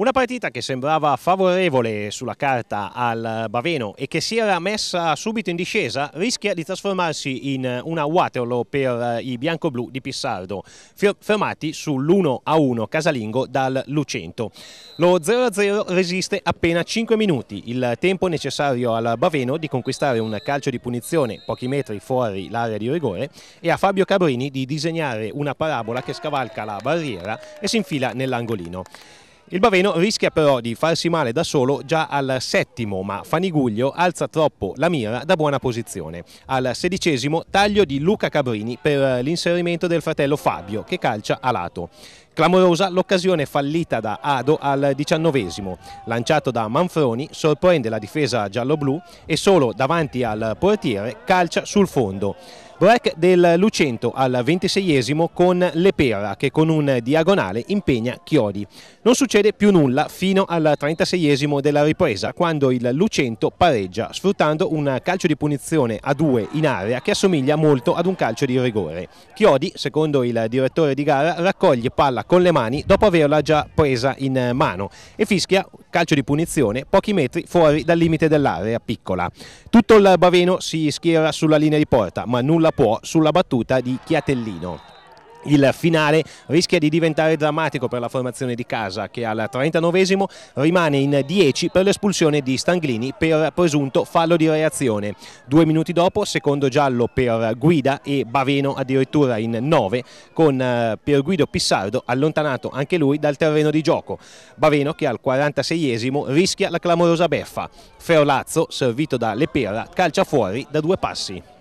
Una partita che sembrava favorevole sulla carta al Baveno e che si era messa subito in discesa rischia di trasformarsi in una Waterloo per i bianco-blu di Pissardo, fermati sull'1-1 casalingo dal Lucento. Lo 0-0 resiste appena 5 minuti, il tempo necessario al Baveno di conquistare un calcio di punizione pochi metri fuori l'area di rigore e a Fabio Cabrini di disegnare una parabola che scavalca la barriera e si infila nell'angolino. Il Baveno rischia però di farsi male da solo già al settimo, ma Faniguglio alza troppo la mira da buona posizione. Al sedicesimo taglio di Luca Cabrini per l'inserimento del fratello Fabio che calcia a lato. Clamorosa l'occasione fallita da Ado al diciannovesimo. Lanciato da Manfroni sorprende la difesa giallo-blu e solo davanti al portiere calcia sul fondo. Break del Lucento al 26 esimo con Lepera che con un diagonale impegna Chiodi. Non succede più nulla fino al 36 esimo della ripresa quando il Lucento pareggia sfruttando un calcio di punizione a due in area che assomiglia molto ad un calcio di rigore. Chiodi, secondo il direttore di gara, raccoglie palla con le mani dopo averla già presa in mano e fischia calcio di punizione pochi metri fuori dal limite dell'area piccola. Tutto il Baveno si schiera sulla linea di porta, ma nulla può sulla battuta di Chiatellino il finale rischia di diventare drammatico per la formazione di casa che al 39 esimo rimane in 10 per l'espulsione di Stanglini per presunto fallo di reazione. Due minuti dopo secondo giallo per Guida e Baveno addirittura in 9 con eh, per Guido Pissardo allontanato anche lui dal terreno di gioco. Baveno che al 46 esimo rischia la clamorosa beffa. Ferolazzo servito da Lepera calcia fuori da due passi.